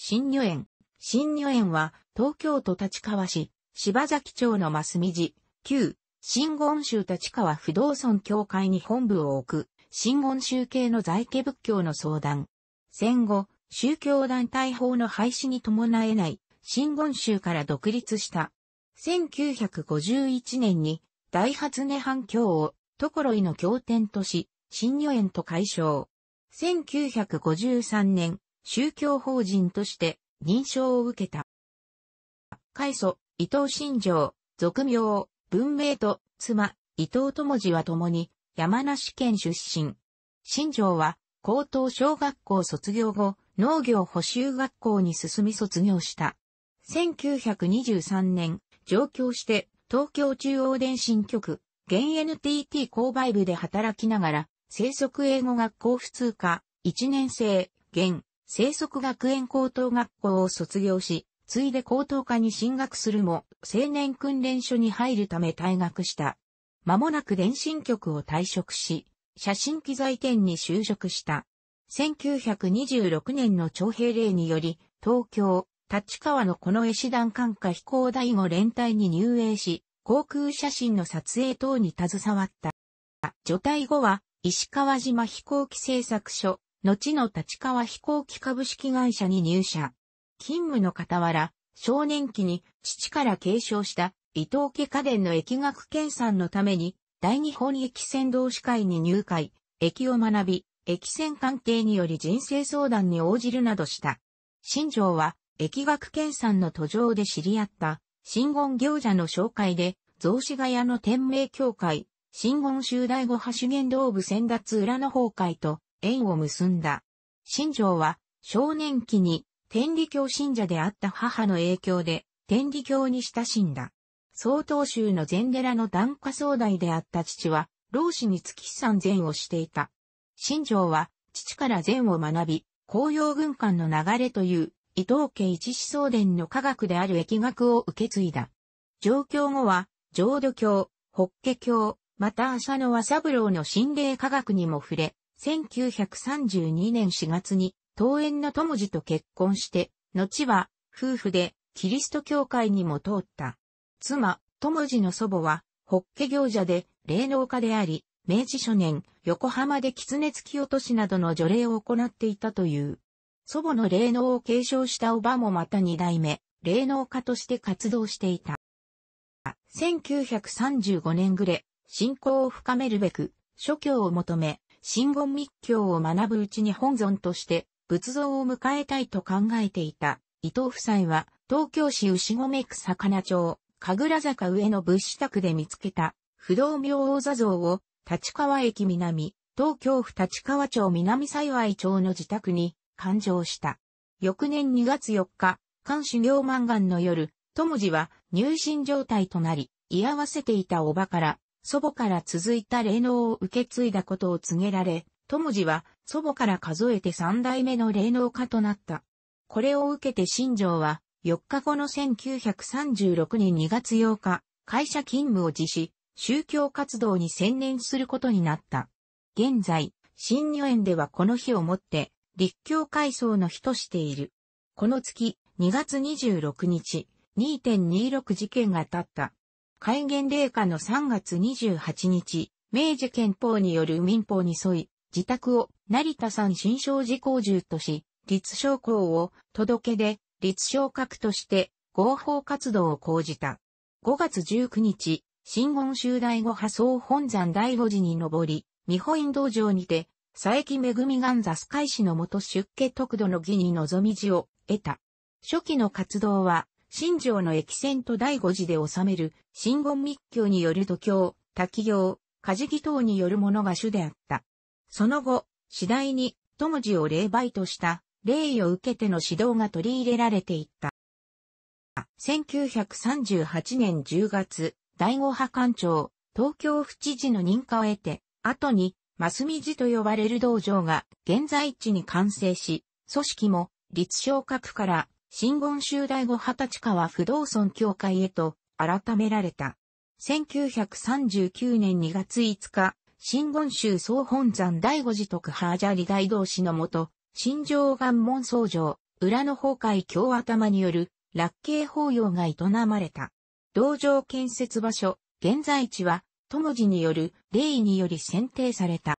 新女園。新女園は、東京都立川市、柴崎町の増見寺、旧、新言宗立川不動尊教会に本部を置く、新言宗系の在家仏教の相談。戦後、宗教団体法の廃止に伴えない、新言宗から独立した。1951年に、大初音反響を、所井の経典とし、新女園と解消。1953年、宗教法人として認証を受けた。開祖、伊藤新庄、俗名、文明と妻、伊藤智次は共に山梨県出身。新庄は高等小学校卒業後、農業補修学校に進み卒業した。1923年、上京して東京中央電信局、現 NTT 購買部で働きながら、生息英語学校普通科、1年生、現生息学園高等学校を卒業し、ついで高等科に進学するも、青年訓練所に入るため退学した。間もなく電信局を退職し、写真機材店に就職した。1926年の徴兵令により、東京、立川のこの絵師団管下飛行第後連隊に入営し、航空写真の撮影等に携わった。除隊後は、石川島飛行機製作所、後の立川飛行機株式会社に入社。勤務の傍ら、少年期に父から継承した伊藤家家電の疫学研鑽のために、大日本駅船同士会に入会、駅を学び、駅船関係により人生相談に応じるなどした。新庄は、疫学研鑽の途上で知り合った、新言行者の紹介で、雑司ヶ谷の天明教会、新言集第五派修験道部先達裏の崩壊と、縁を結んだ。新城は少年期に天理教信者であった母の影響で天理教に親しんだ。曹洞宗の禅寺の檀家総代であった父は、老子に月山禅をしていた。新城は父から禅を学び、紅葉軍艦の流れという伊藤家一子想伝の科学である疫学を受け継いだ。上京後は、浄土教、法華教、また浅野和三郎の心霊科学にも触れ、1932年4月に、東園の友次と結婚して、後は、夫婦で、キリスト教会にも通った。妻、友次の祖母は、ホッケ行者で、霊能家であり、明治初年、横浜で狐突き落としなどの除霊を行っていたという。祖母の霊能を継承したおばもまた二代目、霊能家として活動していた。1935年暮れ、信仰を深めるべく、諸教を求め、真言密教を学ぶうちに本尊として仏像を迎えたいと考えていた伊藤夫妻は東京市牛込区魚町神楽坂上の物資宅で見つけた不動明王座像を立川駅南、東京府立川町南幸町の自宅に勘定した。翌年2月4日、関主行満願の夜、友次は入信状態となり、居合わせていたおばから祖母から続いた霊能を受け継いだことを告げられ、友次は祖母から数えて三代目の霊能家となった。これを受けて新城は、4日後の1936年2月8日、会社勤務を辞し、宗教活動に専念することになった。現在、新入園ではこの日をもって、立教階層の日としている。この月、2月26日、2.26事件が経った。戒厳令下の3月28日、明治憲法による民法に沿い、自宅を成田山新勝寺公住とし、立証校を届けで立証格として合法活動を講じた。5月19日、新言集第五派総本山第五寺に登り、未保院道場にて、佐伯恵願座スカイ氏の元出家特度の儀に望み地を得た。初期の活動は、新城の駅線と第五次で収める、新言密教による徒教、滝行、火事ギ等によるものが主であった。その後、次第に、友寺を霊媒とした、霊を受けての指導が取り入れられていった。1938年10月、第五派官庁、東京府知事の認可を得て、後に、マスミ寺と呼ばれる道場が現在地に完成し、組織も立正閣から新言州第五二十川不動村協会へと改められた。1939年2月5日、新言州総本山第五次徳ハージャリ大同士のもと、新城岩門僧城、裏の崩壊京頭による、落慶法要が営まれた。道場建設場所、現在地は、友寺による、霊により選定された。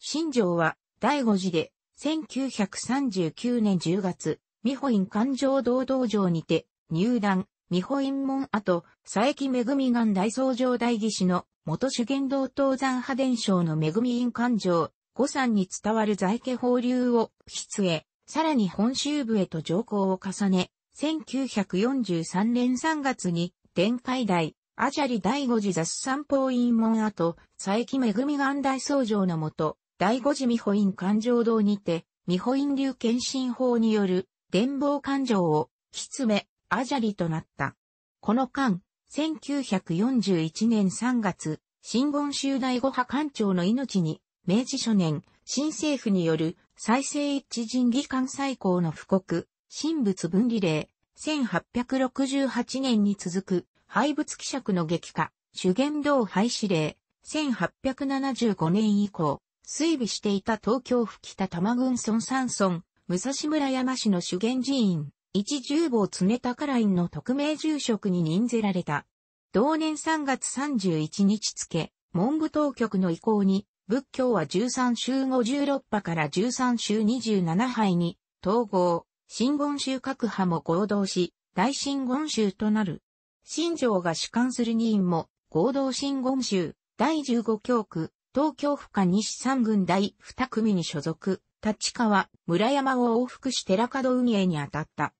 新城は、第五次で、1939年10月、美保院環状堂道場にて、入団、美保院門跡、佐伯恵岩大僧正大義士の元修験道東山派伝承の恵院環状、五山に伝わる在家法流を出へ、さらに本州部へと上皇を重ね、1943年3月に、天海大、アジャリ第五次雑散法院門跡、佐伯恵岩大僧正のもと、第五次美保院環状堂にて、美保院流検診法による伝望感情を、ひつめ、あじゃりとなった。この間、1941年3月、新言集第五派官長の命に、明治初年、新政府による再生一致人議官最高の布告、神仏分離令、1868年に続く、廃仏希釈の激化、主言道廃止令、1875年以降、水備していた東京府北多摩郡村山村、武蔵村山市の主元寺院、一十坊常高ラインの匿名住職に任ぜられた。同年3月31日付、文部当局の意向に、仏教は13週56派から13週27派に、統合、新言宗各派も合同し、大新言宗となる。新庄が主管する任も、合同新言宗、第15教区、東京府下西三軍第2組に所属。立川、村山を往復し寺門運営に当たった。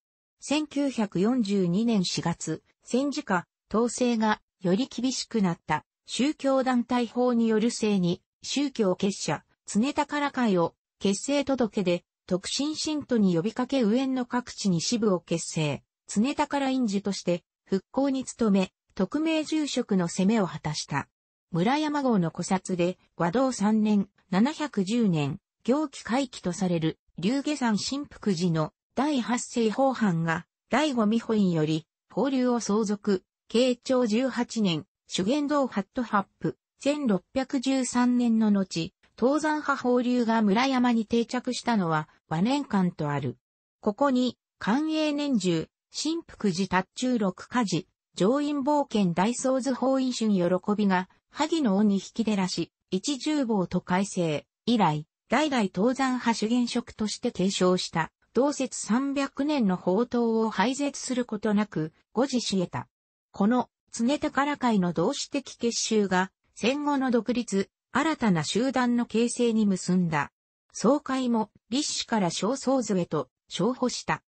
1942年4月、戦時下、統制がより厳しくなった宗教団体法による性に宗教結社、常宝会を結成届で、特進信徒に呼びかけ上の各地に支部を結成、常宝院寺として復興に努め、特命住職の攻めを果たした。村山号の古刹で、和道3年、710年、行基回帰とされる、龍下山新福寺の第八世法藩が、第五美本より、法流を相続、慶長18年、主験道ハットハップ、1613年の後、東山派法流が村山に定着したのは和年間とある。ここに、寛永年中、新福寺達中六家事、上院冒険大創図法院春喜びが、萩の鬼引き出らし、一重坊と改正、以来、代々登山派主現職として継承した、同説300年の宝刀を廃絶することなく、誤字し得た。この、常宝会の同志的結集が、戦後の独立、新たな集団の形成に結んだ。総会も、立志から小僧図へと、昇補した。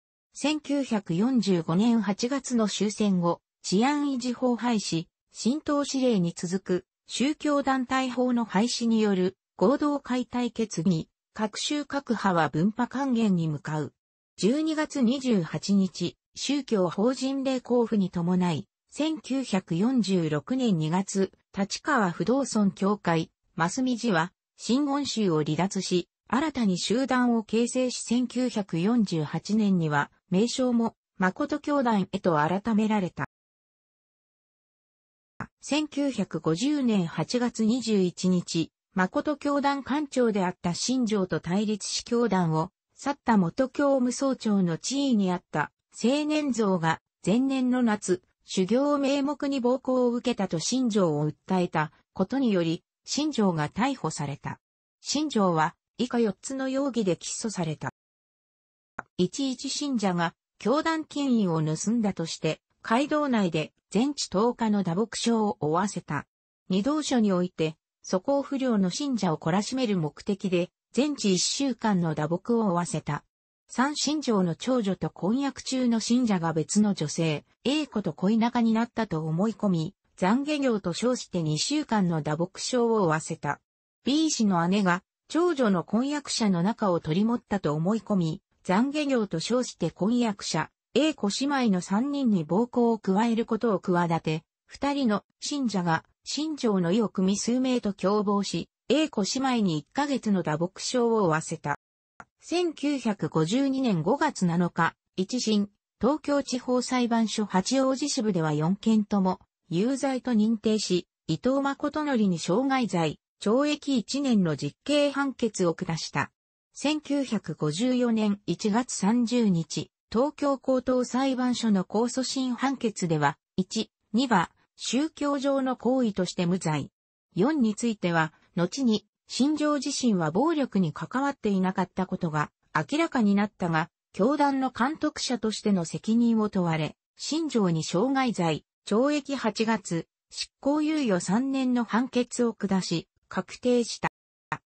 1945年8月の終戦後、治安維持法廃止、新党指令に続く、宗教団体法の廃止による合同解体決議、各州各派は分派還元に向かう。12月28日、宗教法人令交付に伴い、1946年2月、立川不動尊協会、マスミジは、新言州を離脱し、新たに集団を形成し1948年には、名称も、誠教団へと改められた。1950年8月21日、誠教団官庁であった新庄と対立し教団を去った元教務総長の地位にあった青年像が前年の夏、修行を名目に暴行を受けたと新庄を訴えたことにより、新庄が逮捕された。新庄は以下4つの容疑で起訴された。一一信者が教団金印を盗んだとして、街道内で全治10日の打撲傷を負わせた。二道所において素行不良の信者を懲らしめる目的で、全治一週間の打撲を負わせた。三信条の長女と婚約中の信者が別の女性、A 子と恋仲になったと思い込み、懺悔業と称して二週間の打撲症を負わせた。B 氏の姉が、長女の婚約者の中を取り持ったと思い込み、懺悔業と称して婚約者、A 子姉妹の三人に暴行を加えることを企て、二人の信者が新庄の意を組み数名と共謀し、英子姉妹に1ヶ月の打撲傷を負わせた。1952年5月7日、一審、東京地方裁判所八王子支部では4件とも、有罪と認定し、伊藤誠則に傷害罪、懲役1年の実刑判決を下した。1954年1月30日、東京高等裁判所の控訴審判決では、1、2は、宗教上の行為として無罪。4については、後に、新庄自身は暴力に関わっていなかったことが明らかになったが、教団の監督者としての責任を問われ、新庄に傷害罪、懲役8月、執行猶予3年の判決を下し、確定した。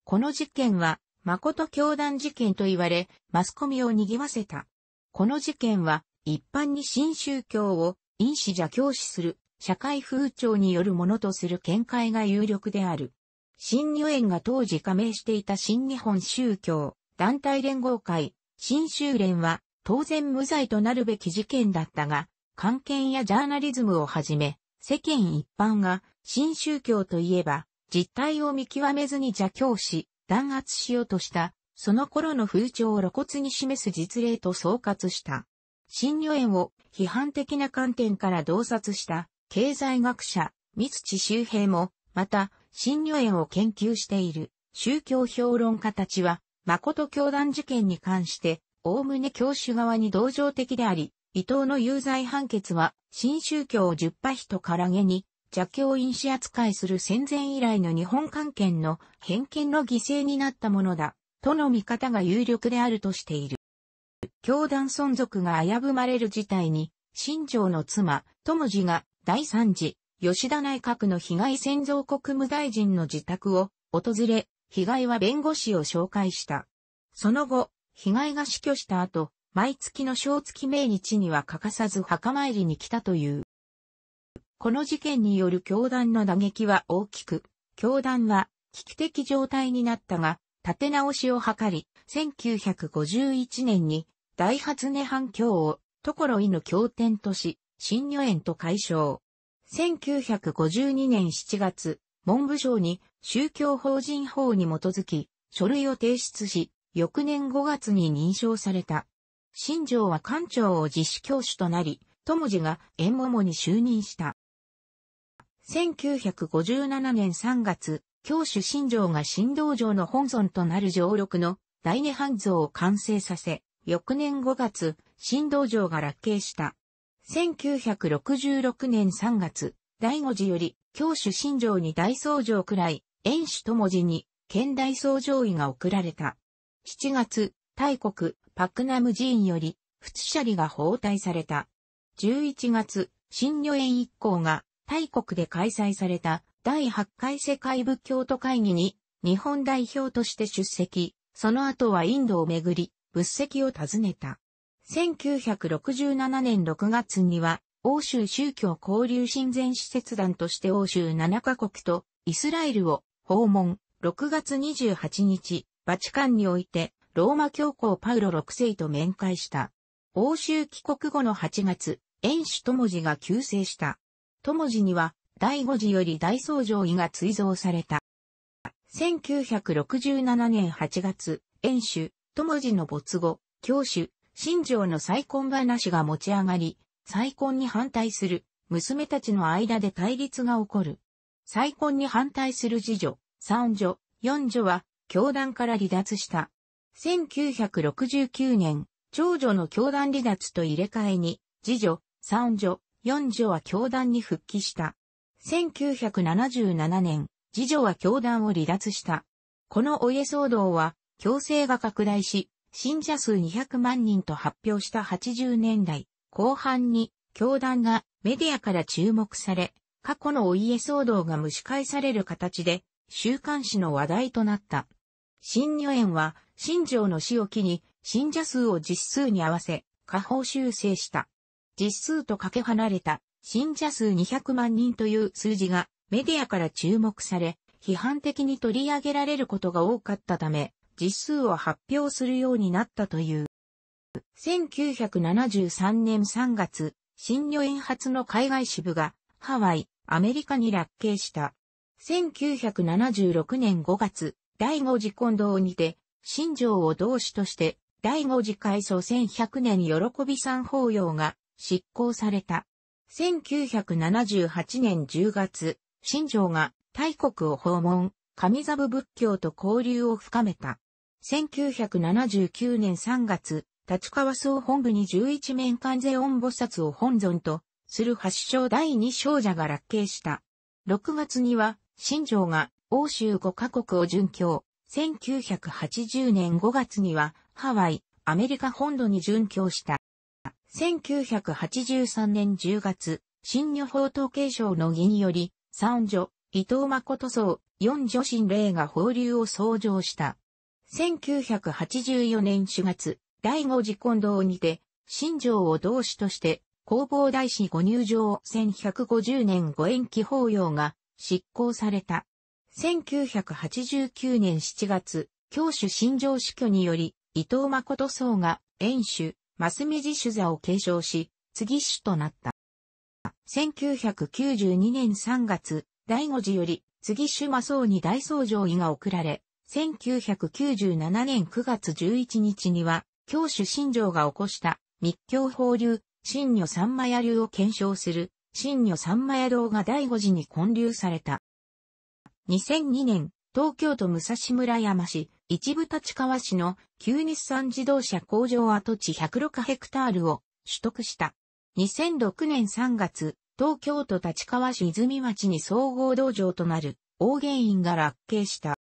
この事件は、誠教団事件と言われ、マスコミを賑わせた。この事件は、一般に新宗教を、因子邪教師する社会風潮によるものとする見解が有力である。新入園が当時加盟していた新日本宗教、団体連合会、新修連は、当然無罪となるべき事件だったが、関係やジャーナリズムをはじめ、世間一般が、新宗教といえば、実態を見極めずに邪教し、弾圧しようとした、その頃の風潮を露骨に示す実例と総括した。新入園を批判的な観点から洞察した経済学者、三土周平も、また、新女園を研究している宗教評論家たちは、誠教団事件に関して、おおむね教主側に同情的であり、伊藤の有罪判決は、新宗教を十パ人からげに、邪教因子扱いする戦前以来の日本関係の偏見の犠牲になったものだ、との見方が有力であるとしている。教団存続が危ぶまれる事態に、新庄の妻、友次が第3次、吉田内閣の被害先造国務大臣の自宅を訪れ、被害は弁護士を紹介した。その後、被害が死去した後、毎月の正月命日には欠かさず墓参りに来たという。この事件による教団の打撃は大きく、教団は危機的状態になったが、立て直しを図り、1951年に大発音反響を、ところいの経典とし、新女園と解消。1952年7月、文部省に宗教法人法に基づき、書類を提出し、翌年5月に認証された。新城は館長を実施教主となり、友次が縁桃に就任した。1957年3月、教主新城が新道場の本尊となる上録の第二半像を完成させ、翌年5月、新道場が落慶した。1966年3月、第五次より、教主新城に大僧城くらい、遠主と文字に、県大僧城位が贈られた。7月、大国、パクナム寺院より、仏舎利が包帯された。11月、新女園一行が、大国で開催された、第8回世界仏教徒会議に、日本代表として出席、その後はインドをめぐり、仏石を訪ねた。1967年6月には、欧州宗教交流親善施設団として欧州7カ国とイスラエルを訪問。6月28日、バチカンにおいて、ローマ教皇パウロ6世と面会した。欧州帰国後の8月、遠主友寺が急逝した。友寺には、第5次より大僧上位が追贈された。1967年8月、遠主、友寺の没後、教主、新庄の再婚話が持ち上がり、再婚に反対する娘たちの間で対立が起こる。再婚に反対する次女、三女、四女は教団から離脱した。1969年、長女の教団離脱と入れ替えに、次女、三女、四女は教団に復帰した。1977年、次女は教団を離脱した。このお家騒動は、強制が拡大し、信者数200万人と発表した80年代後半に教団がメディアから注目され、過去のお家騒動が蒸し返される形で週刊誌の話題となった。新女園は新庄の死を機に信者数を実数に合わせ下方修正した。実数とかけ離れた信者数200万人という数字がメディアから注目され、批判的に取り上げられることが多かったため、実数を発表するようになったという。1973年3月、新女園発の海外支部がハワイ、アメリカに落慶した。1976年5月、第五次混同にて、新庄を同志として、第五次改装1100年喜び三法要が執行された。1978年10月、新庄が大国を訪問、神座部仏教と交流を深めた。1979年3月、立川総本部に11面関税音菩薩を本尊とする発祥第二章者が落慶した。6月には、新城が欧州5カ国を巡教。1980年5月には、ハワイ、アメリカ本土に巡教した。1983年10月、新女法統計省の議により、三女、伊藤誠僧、四女神霊が放流を創上した。1984年4月、第五次近道にて、新城を同志として、工房大師ご入場1150年ご延期法要が執行された。1989年7月、教主新城死去により、伊藤誠僧が、演主、マスメジ主座を継承し、次主となった。1992年3月、第五次より、次主魔僧に大僧上位が贈られ、1997年9月11日には、教主新庄が起こした密教法流、新女三魔屋流を検証する、新女三魔屋堂が第5次に建立された。2002年、東京都武蔵村山市、一部立川市の旧日産自動車工場跡地106ヘクタールを取得した。2006年3月、東京都立川市泉町に総合道場となる、大原院が落慶した。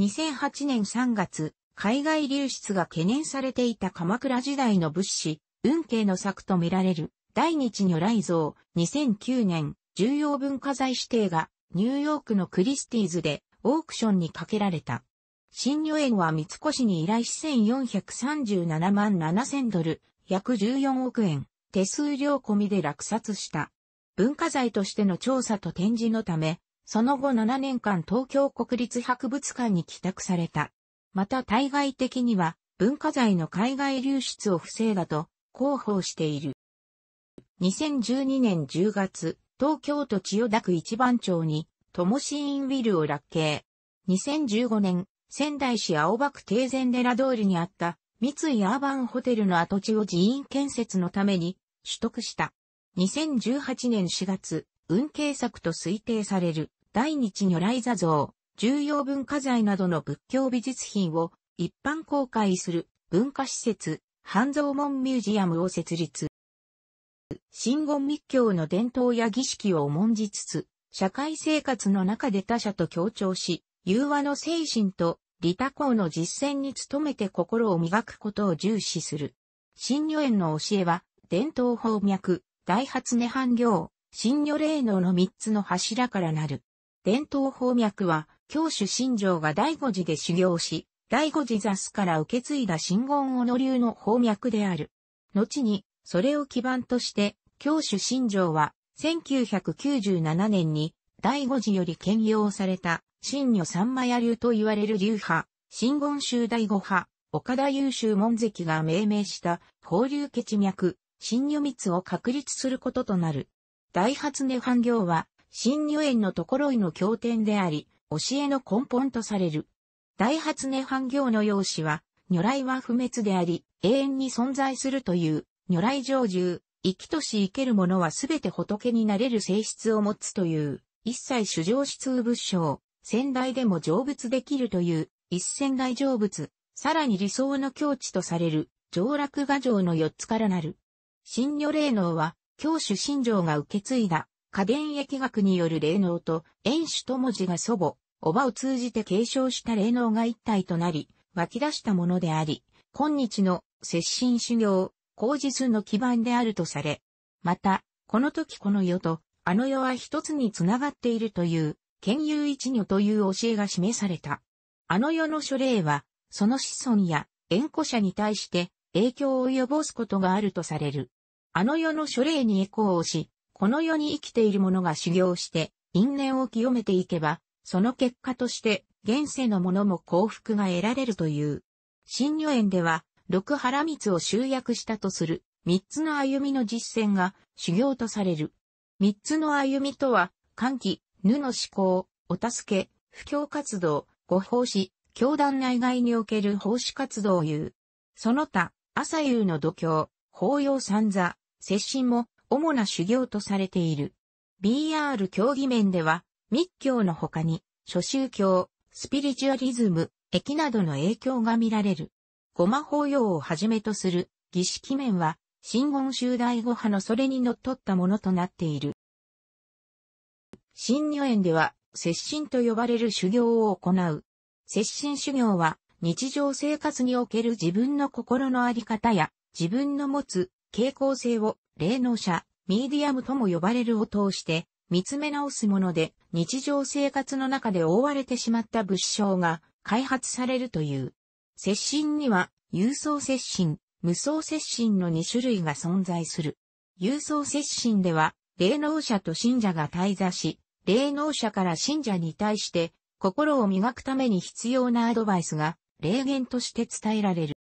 2008年3月、海外流出が懸念されていた鎌倉時代の物資、運慶の作とみられる、大日如来像、2009年、重要文化財指定が、ニューヨークのクリスティーズで、オークションにかけられた。新女園は三越に依頼し1437万7000ドル、約14億円、手数料込みで落札した。文化財としての調査と展示のため、その後7年間東京国立博物館に帰宅された。また対外的には文化財の海外流出を防いだと広報している。2012年10月、東京都千代田区一番町に、ともしーンィルを落慶。2015年、仙台市青葉区定前寺通りにあった三井アーバンホテルの跡地を寺院建設のために取得した。2018年4月、運慶作と推定される大日如来座像、重要文化財などの仏教美術品を一般公開する文化施設、半蔵門ミュージアムを設立。真言密教の伝統や儀式を重んじつつ、社会生活の中で他者と協調し、融和の精神と利他行の実践に努めて心を磨くことを重視する。新女園の教えは、伝統法脈、大発涅槃行、新女霊能の三つの柱からなる。伝統法脈は、教主新城が第五次で修行し、第五次座すから受け継いだ真言をの流の法脈である。後に、それを基盤として、教主新城は、1997年に、第五次より兼用された、新女三枚屋流と言われる流派、新言宗第五派、岡田優秀門跡が命名した法流血脈、新女密を確立することとなる。大発根半行は、新入園のところいの経典であり、教えの根本とされる。大発根半行の用紙は、如来は不滅であり、永遠に存在するという、如来成就、生きとし生ける者はすべて仏になれる性質を持つという、一切主上質物性、仙台でも成仏できるという、一仙台成仏、さらに理想の境地とされる、上落画像の四つからなる。新女霊能は、教主新城が受け継いだ、家電疫学による霊能と、演主と文字が祖母、おばを通じて継承した霊能が一体となり、湧き出したものであり、今日の接心修行、口実の基盤であるとされ、また、この時この世と、あの世は一つにつながっているという、兼有一如という教えが示された。あの世の諸霊は、その子孫や、縁故者に対して、影響を及ぼすことがあるとされる。あの世の諸霊にエコーをし、この世に生きている者が修行して、因縁を清めていけば、その結果として、現世の者も幸福が得られるという。新女園では、六原蜜を集約したとする、三つの歩みの実践が修行とされる。三つの歩みとは、歓喜、ぬの思考、お助け、布教活動、ご奉仕、教団内外における奉仕活動を言う。その他、朝夕の度胸、法要三座、接心も、主な修行とされている。BR 競技面では、密教の他に、諸宗教、スピリチュアリズム、駅などの影響が見られる。ごま法要をはじめとする儀式面は、新言宗大語派のそれにのっとったものとなっている。新女園では、接心と呼ばれる修行を行う。接心修行は、日常生活における自分の心のあり方や、自分の持つ傾向性を霊能者、ミディアムとも呼ばれるを通して見つめ直すもので日常生活の中で覆われてしまった物証が開発されるという。接心には郵送接心、無双接心の2種類が存在する。郵送接心では霊能者と信者が対座し、霊能者から信者に対して心を磨くために必要なアドバイスが霊言として伝えられる。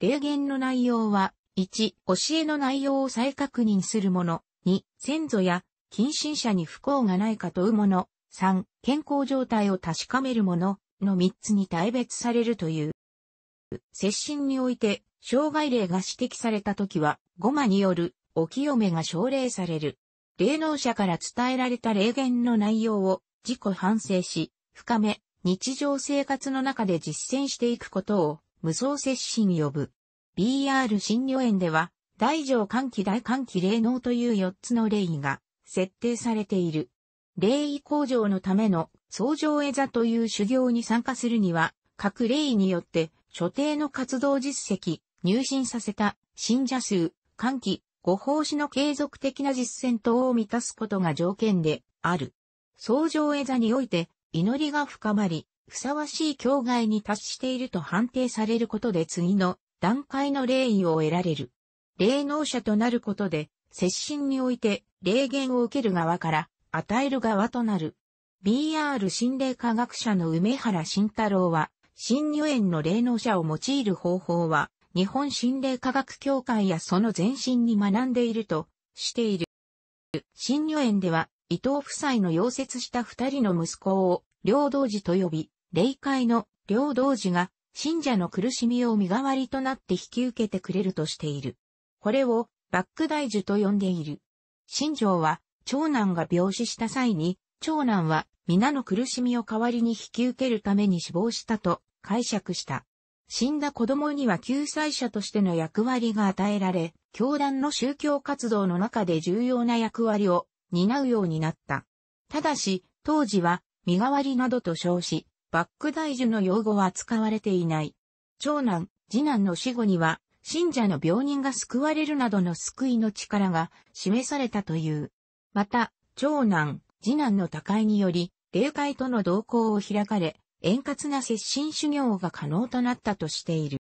霊言の内容は1、教えの内容を再確認するもの。2、先祖や近親者に不幸がないか問うもの。3、健康状態を確かめるものの3つに大別されるという。接心において、障害例が指摘された時は、ゴマによるお清めが奨励される。霊能者から伝えられた霊言の内容を自己反省し、深め、日常生活の中で実践していくことを無双接心呼ぶ。BR 新療園では、大乗換気大換気霊能という4つの霊位が設定されている。霊位向上のための創上絵座という修行に参加するには、各霊位によって所定の活動実績、入信させた信者数、換気、ご奉仕の継続的な実践等を満たすことが条件である。創上絵座において祈りが深まり、ふさわしい境外に達していると判定されることで次の段階の霊位を得られる。霊能者となることで、接心において霊言を受ける側から与える側となる。BR 心霊科学者の梅原慎太郎は、新入園の霊能者を用いる方法は、日本心霊科学協会やその前身に学んでいるとしている。新入園では、伊藤夫妻の溶接した二人の息子を、領同時と呼び、霊界の領同時が信者の苦しみを身代わりとなって引き受けてくれるとしている。これをバック大樹と呼んでいる。信条は長男が病死した際に、長男は皆の苦しみを代わりに引き受けるために死亡したと解釈した。死んだ子供には救済者としての役割が与えられ、教団の宗教活動の中で重要な役割を担うようになった。ただし、当時は身代わりなどと称し、バック大樹の用語は使われていない。長男、次男の死後には、信者の病人が救われるなどの救いの力が示されたという。また、長男、次男の他界により、霊界との同行を開かれ、円滑な接心修行が可能となったとしている。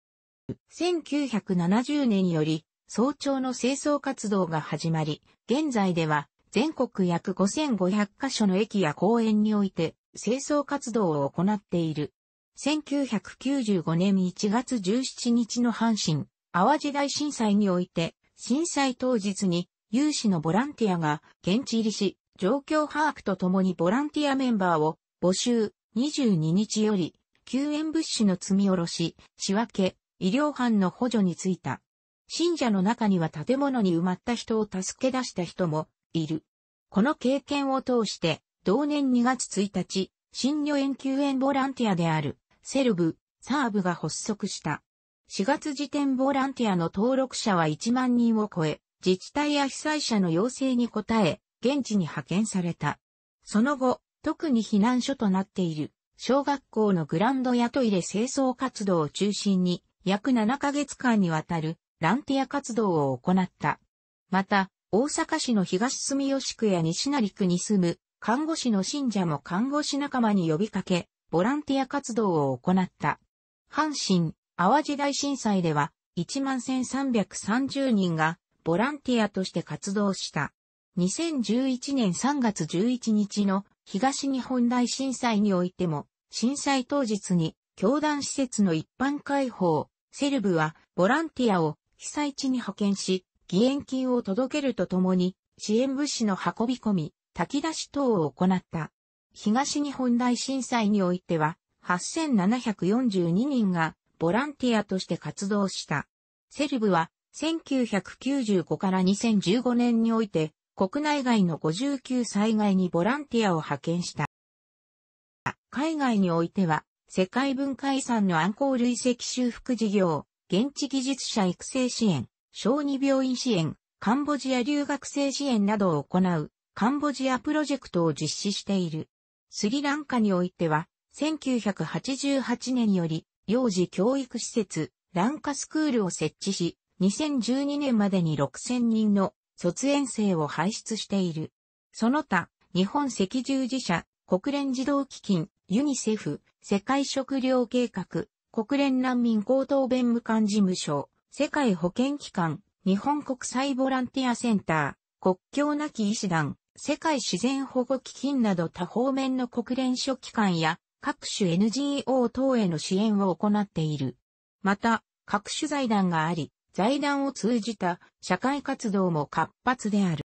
1970年より、早朝の清掃活動が始まり、現在では、全国約5500カ所の駅や公園において、清掃活動を行っている。1995年1月17日の阪神、淡路大震災において、震災当日に有志のボランティアが現地入りし、状況把握とともにボランティアメンバーを募集22日より救援物資の積み下ろし、仕分け、医療班の補助についた。信者の中には建物に埋まった人を助け出した人もいる。この経験を通して同年2月1日、新女園救援ボランティアである、セルブ、サーブが発足した。4月時点ボランティアの登録者は1万人を超え、自治体や被災者の要請に応え、現地に派遣された。その後、特に避難所となっている、小学校のグランドやトイレ清掃活動を中心に、約7ヶ月間にわたる、ランティア活動を行った。また、大阪市の東住吉区や西成区に住む看護師の信者も看護師仲間に呼びかけ、ボランティア活動を行った。阪神、淡路大震災では、11,330人がボランティアとして活動した。2011年3月11日の東日本大震災においても、震災当日に教団施設の一般開放、セルブはボランティアを被災地に派遣し、義援金を届けるとともに支援物資の運び込み、炊き出し等を行った。東日本大震災においては、8742人がボランティアとして活動した。セルブは1995から2015年において国内外の59災害にボランティアを派遣した。海外においては世界文化遺産の暗号累積修復事業、現地技術者育成支援、小児病院支援、カンボジア留学生支援などを行うカンボジアプロジェクトを実施している。スリランカにおいては、1988年より幼児教育施設、ランカスクールを設置し、2012年までに6000人の卒園生を輩出している。その他、日本赤十字社、国連児童基金、ユニセフ、世界食糧計画、国連難民高等弁務官事務所、世界保健機関、日本国際ボランティアセンター、国境なき医師団、世界自然保護基金など多方面の国連諸機関や各種 NGO 等への支援を行っている。また、各種財団があり、財団を通じた社会活動も活発である。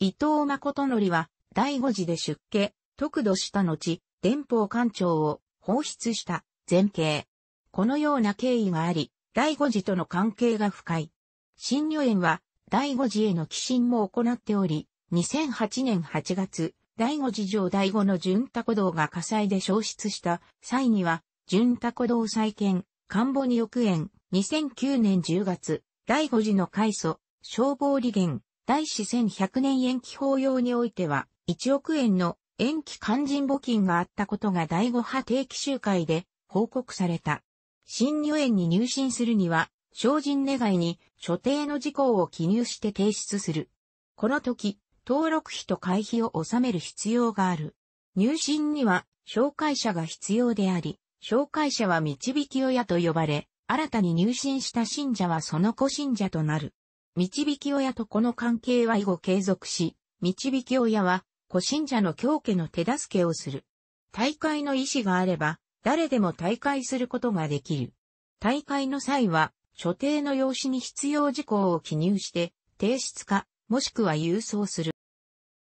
伊藤誠則は第5次で出家、特度した後、伝法官庁を放出した前景。このような経緯があり、第5次との関係が深い。新女園は第5次への寄進も行っており、2008年8月、第五次上第五の純太鼓道が火災で消失した際には、純太鼓道再建、官房2億円、2009年10月、第五次の改祖、消防利源、第四1100年延期法要においては、1億円の延期肝心募金があったことが第五派定期集会で報告された。新入園に入信するには、精進願いに所定の事項を記入して提出する。この時、登録費と会費を納める必要がある。入信には、紹介者が必要であり、紹介者は導き親と呼ばれ、新たに入信した信者はその子信者となる。導き親とこの関係は以後継続し、導き親は、子信者の教家の手助けをする。大会の意思があれば、誰でも大会することができる。大会の際は、所定の用紙に必要事項を記入して、提出か、もしくは郵送する。